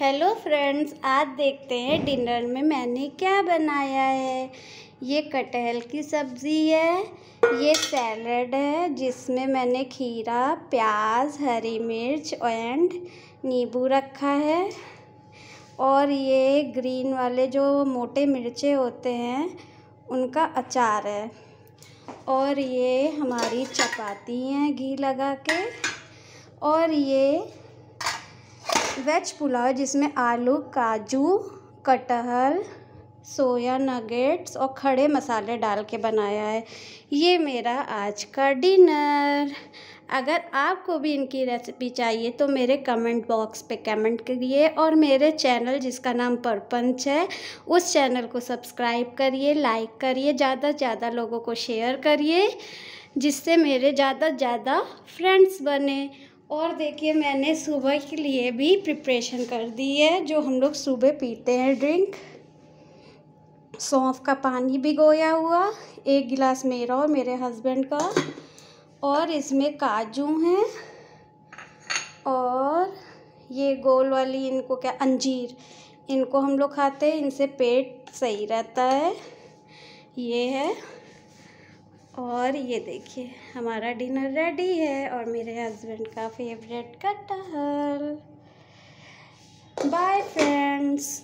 hello friends आज देखते हैं डिनर में मैंने क्या बनाया है ये कटहल की सब्ज़ी है ये सैलड है जिसमें मैंने खीरा प्याज हरी मिर्च एंड नींबू रखा है और ये ग्रीन वाले जो मोटे मिर्चे होते हैं उनका अचार है और ये हमारी चपाती हैं घी लगा के और ये वेज पुलाव जिसमें आलू काजू कटहल सोया नगेट्स और खड़े मसाले डाल के बनाया है ये मेरा आज का डिनर अगर आपको भी इनकी रेसिपी चाहिए तो मेरे कमेंट बॉक्स पे कमेंट करिए और मेरे चैनल जिसका नाम परपंच है उस चैनल को सब्सक्राइब करिए लाइक करिए ज़्यादा से ज़्यादा लोगों को शेयर करिए जिससे मेरे ज़्यादा ज़्यादा फ्रेंड्स बने और देखिए मैंने सुबह के लिए भी प्रिपरेशन कर दी है जो हम लोग सुबह पीते हैं ड्रिंक सौंफ का पानी भिगोया हुआ एक गिलास मेरा और मेरे हस्बैंड का और इसमें काजू हैं और ये गोल वाली इनको क्या अंजीर इनको हम लोग खाते हैं इनसे पेट सही रहता है ये है और ये देखिए हमारा डिनर रेडी है और मेरे हस्बैंड का फेवरेट कटहल बाय फ्रेंड्स